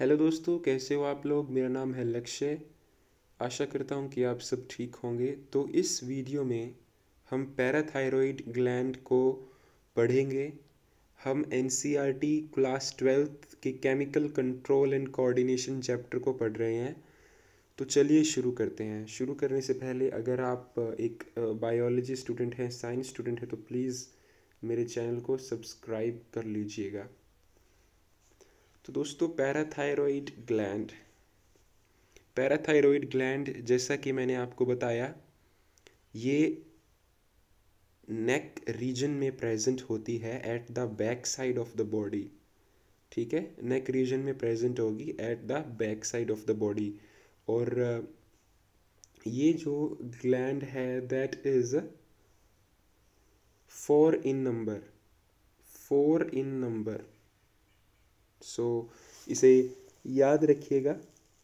Hello दोस्तों कैसे हो आप लोग मेरा नाम है लक्ष्य आशा करता हूँ कि आप सब ठीक होंगे तो इस वीडियो में हम पैराथायरॉयड ग्लैंड को पढ़ेंगे हम एन e क्लास ट्वेल्थ के chemical control and coordination chapter को पढ़ रहे हैं तो चलिए शुरू करते हैं शुरू करने से पहले अगर आप एक बायोलॉजी स्टूडेंट हैं साइंस स्टूडेंट हैं तो प्लीज़ मेरे चैनल को सब्सक्राइब कर लीजिएगा तो दोस्तों पैराथायरॉइड ग्लैंड पैराथायरॉइड ग्लैंड जैसा कि मैंने आपको बताया ये नेक रीजन में प्रेजेंट होती है at the back side of the body ठीक है नेक रीजन में प्रेजेंट होगी at the back side of the body और ये जो ग्लैंड है that is four in number four in number so so, इसे याद रखिएगा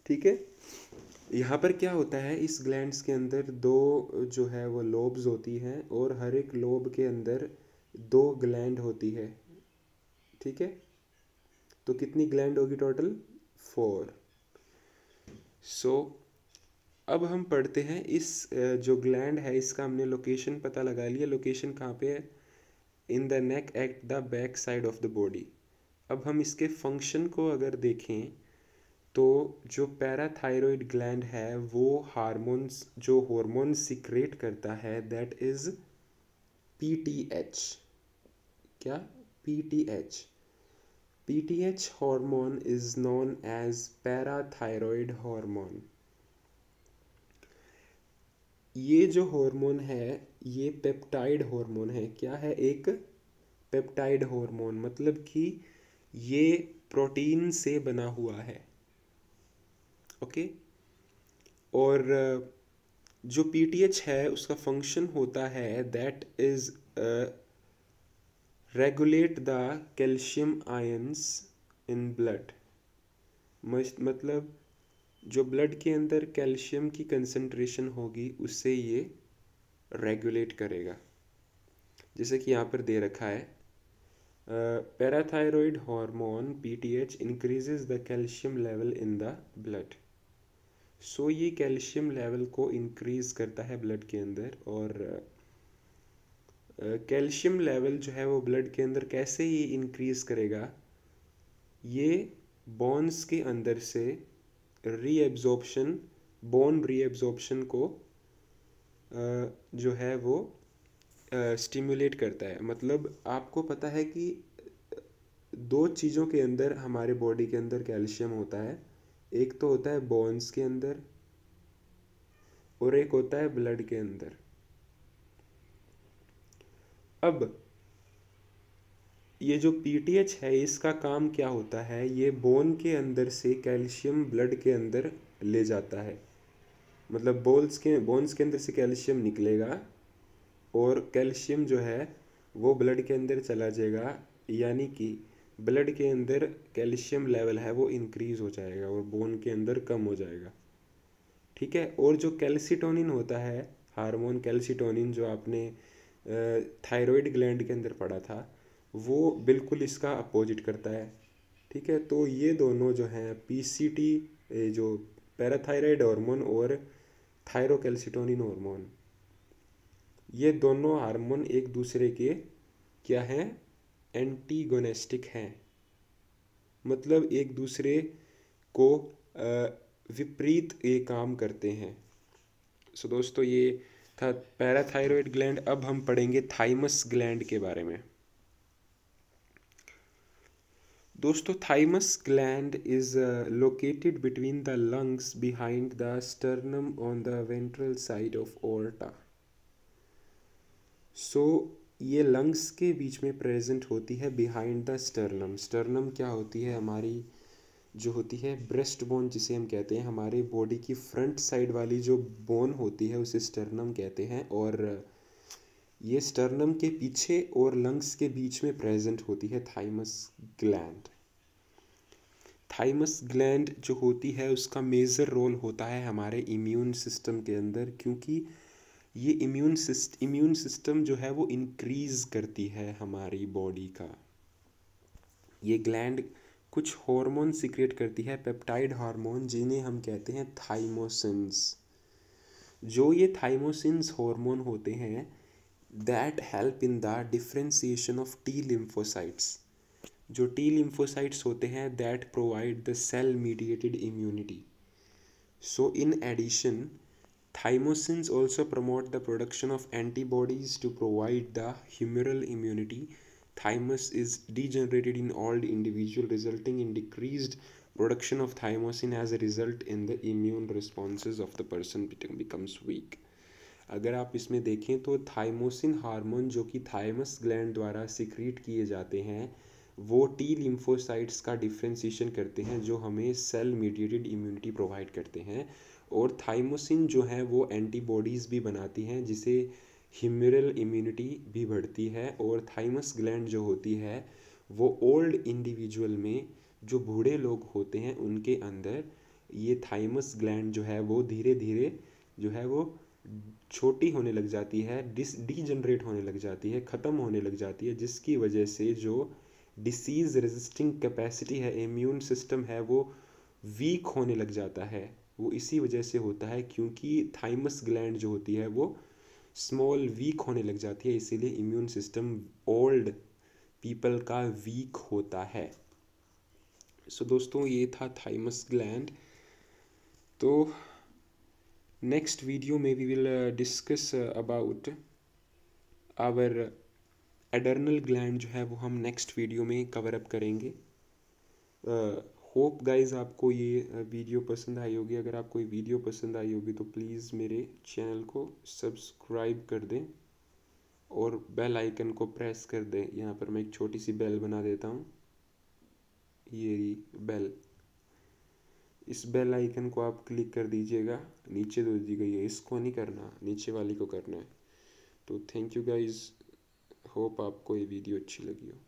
ठीक है यहाँ पर क्या होता है इस ग्लैंड्स के अंदर दो जो है वो लोब्स होती हैं और हर एक लोब के अंदर दो ग्लैंड होती है ठीक है तो कितनी ग्लैंड होगी टोटल फोर सो so, अब हम पढ़ते हैं इस जो ग्लैंड है इसका हमने लोकेशन पता लगा लिया लोकेशन कहाँ पे है in the neck at the back side of the body अब हम इसके फंक्शन को अगर देखें तो जो पैराथायरॉयड ग्लैंड है वो हार्मोन्स जो हार्मोन सिक्रेट करता है that is P T H क्या P T H P T H hormone is known as parathyroid hormone ये जो हार्मोन है ये पेप्टाइड हार्मोन है क्या है एक पेप्टाइड हार्मोन मतलब कि ये प्रोटीन से बना हुआ है ओके और जो पीटीएच है उसका फंक्शन होता है that is regulate the calcium ions in blood मतलब जो ब्लड के अंदर कैल्शियम की कंसंट्रेशन होगी उससे ये रेगुलेट करेगा जैसे कि यहाँ पर दे रखा है parathyroid hormone PTH increases the calcium level in the blood so ये कैल्शियम लेवल को इंक्रीज करता है ब्लड के अंदर और कैल्शियम uh, लेवल uh, जो है वो ब्लड के अंदर कैसे ये इंक्रीज करेगा ये बोन्स के अंदर से रीएब्जॉर्प्शन बोन रीएब्जॉर्प्शन को uh, जो है वो स्टिमुलेट करता है मतलब आपको पता है कि दो चीज़ों के अंदर हमारे बॉडी के अंदर कैल्शियम होता है एक तो होता है बोन्स के अंदर और एक होता है ब्लड के अंदर अब ये जो पीटीएच है इसका काम क्या होता है ये बोन के अंदर से कैल्शियम ब्लड के अंदर ले जाता है मतलब बोल्स के बोन्स के अंदर से कैल्शियम निकलेगा और कैल्शियम जो है वो ब्लड के अंदर चला जाएगा यानी कि ब्लड के अंदर कैल्शियम लेवल है वो इंक्रीज़ हो जाएगा और बोन के अंदर कम हो जाएगा ठीक है और जो कैल्सिटोनिन होता है हार्मोन कैल्सिटोनिन जो आपने थायराइड ग्लैंड के अंदर पड़ा था वो बिल्कुल इसका अपोजिट करता है ठीक है तो ये दोनों जो हैं पीसीटी जो पैराथायराइड हार्मोन और थायरोकैल्सिटोनिन हार्मोन ये दोनों हार्मोन एक दूसरे के क्या हैं एंटीगोनेस्टिक हैं मतलब एक दूसरे को विपरीत ये काम करते हैं सो दोस्तों ये था पैराथायरॉयड ग्लैंड अब हम पढ़ेंगे थाइमस ग्लैंड के बारे में दोस्तों thymus gland is located between the lungs behind the sternum on the ventral side of aorta so ये लंग्स के बीच में प्रेजेंट होती है बिहाइंड द स्टर्नम स्टर्नम क्या होती है हमारी जो होती है ब्रेस्ट बोन जिसे हम कहते हैं हमारे बॉडी की फ्रंट साइड वाली जो बोन होती है उसे स्टर्नम कहते हैं और ये स्टर्नम के पीछे और लंग्स के बीच में प्रेजेंट होती है थाइमस ग्लैंड थाइमस ग्लैंड जो होती है उसका मेजर रोल होता है हमारे इम्यून सिस्टम के अंदर क्योंकि ये इम्यून सिस्ट इम्यून सिस्टम जो है वो इंक्रीज करती है हमारी बॉडी का ये ग्लैंड कुछ हार्मोन सिक्रिएट करती है पेप्टाइड हार्मोन जिन्हें हम कहते हैं थाइमोसिन्स जो ये थाइमोसिन्स हार्मोन होते हैं that help in the differentiation of T lymphocytes जो टी लिम्फोसाइट्स होते हैं that provide the cell mediated immunity so in addition Thymosins also promote the production of antibodies to provide the humoral immunity. Thymus is degenerated in old individual resulting in decreased production of thymosin as a result in the immune responses of the person becomes weak. अगर आप इसमें देखें तो thymosin hormone जो कि thymus gland द्वारा secrete किए जाते हैं वो टी लिम्फोसाइट्स का डिफ्रेंसीशन करते हैं जो हमें सेल मीडिएटेड इम्यूनिटी प्रोवाइड करते हैं और थाइमोसिन जो है वो एंटीबॉडीज़ भी बनाती हैं जिसे ह्यूमरल इम्यूनिटी भी बढ़ती है और थाइमस ग्लैंड जो होती है वो ओल्ड इंडिविजुअल में जो बूढ़े लोग होते हैं उनके अंदर ये थाइमस ग्लैंड जो है वो धीरे धीरे जो है वो छोटी होने लग जाती है डिस डिजनरेट होने लग जाती है ख़त्म होने लग जाती है जिसकी वजह से जो डिसीज़ रेजिस्टिंग कैपेसिटी है इम्यून सिस्टम है वो वीक होने लग जाता है वो इसी वजह से होता है क्योंकि थाइमस ग्लैंड जो होती है वो स्मॉल वीक होने लग जाती है इसीलिए इम्यून सिस्टम ओल्ड पीपल का वीक होता है सो so, दोस्तों ये था थाइमस ग्लैंड तो नेक्स्ट वीडियो में we will discuss about our adrenal gland जो है वो हम नेक्स्ट वीडियो में कवर अप करेंगे uh, होप गाइज आपको ये वीडियो पसंद आई होगी अगर आपको ये वीडियो पसंद आई होगी तो प्लीज़ मेरे चैनल को सब्सक्राइब कर दें और बेल आइकन को प्रेस कर दें यहाँ पर मैं एक छोटी सी बेल बना देता हूँ ये बेल इस बेल आइकन को आप क्लिक कर दीजिएगा नीचे दो दी गई है इसको नहीं करना नीचे वाली को करना है तो थैंक यू गाइज होप आपको ये वीडियो अच्छी लगी हो